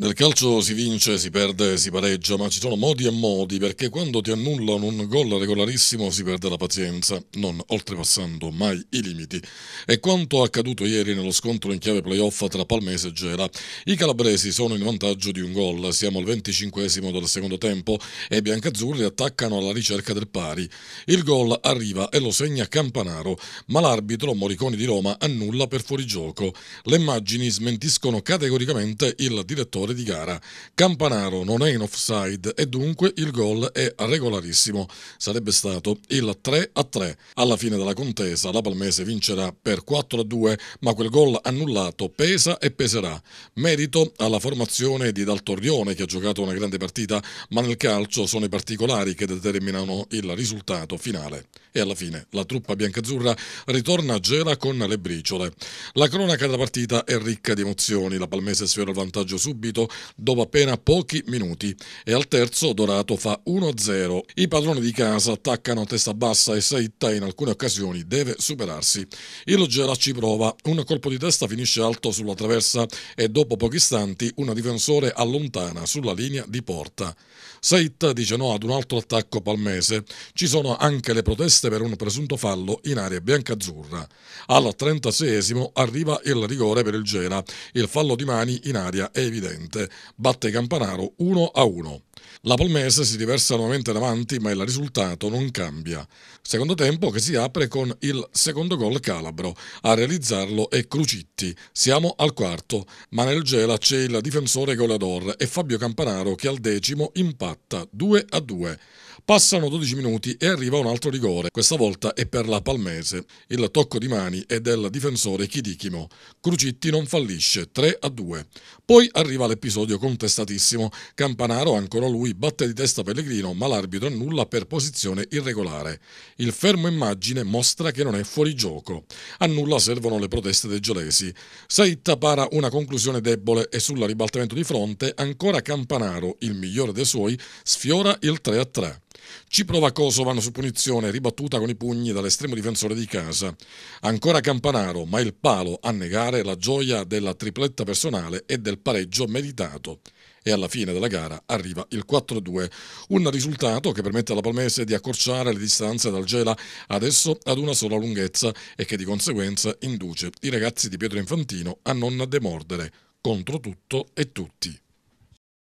Nel calcio si vince, si perde, si pareggia, ma ci sono modi e modi perché quando ti annullano un gol regolarissimo si perde la pazienza, non oltrepassando mai i limiti. E quanto accaduto ieri nello scontro in chiave playoff tra Palmese e Gela. I calabresi sono in vantaggio di un gol, siamo al 25 del secondo tempo e i biancazzurri attaccano alla ricerca del pari. Il gol arriva e lo segna Campanaro, ma l'arbitro Moriconi di Roma annulla per fuorigioco. Le immagini smentiscono categoricamente il direttore rigore di gara. Campanaro non è in offside e dunque il gol è regolarissimo. Sarebbe stato il 3 a 3. Alla fine della contesa la Palmese vincerà per 4 a 2, ma quel gol annullato pesa e peserà. Merito alla formazione di Daltorrione che ha giocato una grande partita, ma nel calcio sono i particolari che determinano il risultato finale. E alla fine la truppa biancazzurra ritorna a Gela con le briciole. La cronaca della partita è ricca di emozioni. La Palmese sfiora il vantaggio subito subito dopo appena pochi minuti e al terzo Dorato fa 1-0. I padroni di casa attaccano a testa bassa e Seitta in alcune occasioni deve superarsi. Il Gera ci prova, un colpo di testa finisce alto sulla traversa e dopo pochi istanti un difensore allontana sulla linea di porta. Seitta dice no ad un altro attacco palmese. Ci sono anche le proteste per un presunto fallo in area biancazzurra. Al 36 esimo arriva il rigore per il Gera. Il fallo di mani in aria è evidente vincente batte Campanaro 1 a 1. La Polmese si riversa nuovamente davanti, ma il risultato non cambia. Secondo tempo che si apre con il secondo gol calabro. A realizzarlo è Crucitti. Siamo al quarto, ma nel Gela c'è il difensore Goleador e Fabio Campanaro che al decimo impatta 2 a 2. Passano 12 minuti e arriva un altro rigore, questa volta è per la Palmese. Il tocco di mani è del difensore Chidichimo. Crucitti non fallisce, 3 a 2. Poi arriva l'episodio contestatissimo. Campanaro ancora però lui batte di testa Pellegrino, ma l'arbitro annulla per posizione irregolare. Il fermo immagine mostra che non è fuori gioco. A nulla servono le proteste dei giolesi. Saitta para una conclusione debole e sulla ribaltamento di fronte ancora Campanaro, il migliore dei suoi, sfiora il 3 a 3. Ci prova Kosovano su punizione, ribattuta con i pugni dall'estremo difensore di casa. Ancora Campanaro, ma il palo a negare la gioia della tripletta personale e del pareggio meditato. E alla fine della gara arriva il 4-2, un risultato che permette alla Palmese di accorciare le distanze dal Gela adesso ad una sola lunghezza e che di conseguenza induce i ragazzi di Pietro Infantino a non demordere contro tutto e tutti.